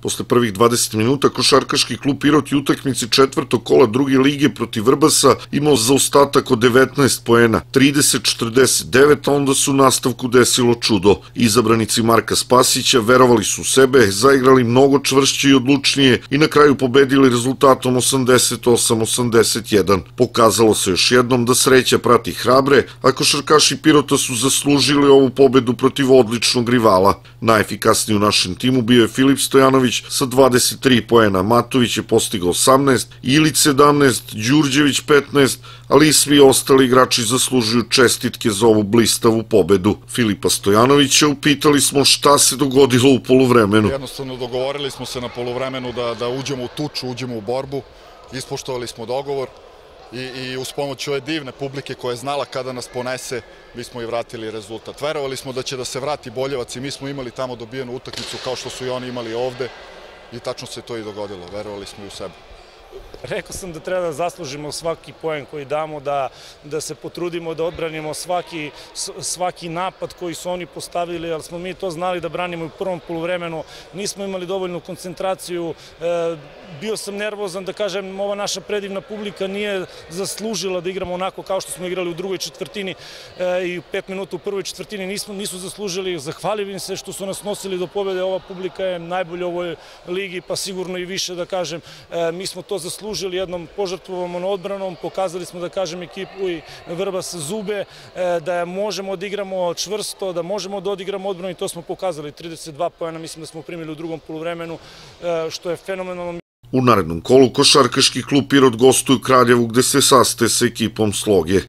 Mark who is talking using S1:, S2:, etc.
S1: Posle prvih 20 minuta košarkaški klub Pirot je utakmici četvrtog kola druge lige protiv Vrbasa imao zaostatak od 19 poena, 30-49, a onda su nastavku desilo čudo. Izabranici Marka Spasića verovali su sebe, zaigrali mnogo čvršće i odlučnije i na kraju pobedili rezultatom 88-81. Pokazalo se još jednom da sreća prati hrabre, a košarkaši Pirota su zaslužili ovu pobedu protiv odličnog rivala. Najefikasniji u našem timu bio je Filip Stojanović Marković sa 23 poena, Matović je postigao 18, Ilić 17, Đurđević 15, ali i svi ostali igrači zaslužuju čestitke za ovu blistavu pobedu. Filipa Stojanovića upitali smo šta se dogodilo u poluvremenu.
S2: Jednostavno dogovorili smo se na poluvremenu da, da uđemo u tuču, uđemo u borbu, ispoštovali smo dogovor, i, i uz pomoć ove divne publike koja je znala kada nas ponese, mi smo i vratili rezultat. Verovali smo da će da se vrati Boljevac i mi smo imali tamo dobijenu utakmicu kao što su i oni imali ovde i tačno se to i dogodilo. Verovali smo i u sebe.
S3: Rekao sam da treba da zaslužimo svaki poen koji damo, da, da se potrudimo da odbranimo svaki, svaki napad koji su oni postavili, ali smo mi to znali da branimo u prvom polovremenu. Nismo imali dovoljnu koncentraciju. E, bio sam nervozan da kažem, ova naša predivna publika nije zaslužila da igramo onako kao što smo igrali u drugoj četvrtini e, i pet minuta u prvoj četvrtini nismo, nisu zaslužili. Zahvaljujem se što su nas nosili do pobede. Ova publika je najbolja u ovoj ligi, pa sigurno i više da kažem. E, mi smo to zaslužili zaslužili jednom požrtvovom odbranom, pokazali smo da kažem ekipu i vrba sa zube, e, da možemo da igramo čvrsto, da možemo da odigramo odbranu i to smo pokazali. 32 pojena mislim da smo primili u drugom polovremenu, e, što je fenomenalno.
S1: U narednom kolu košarkaški klub Pirot gostuju Kraljevu gde se saste sa ekipom Sloge.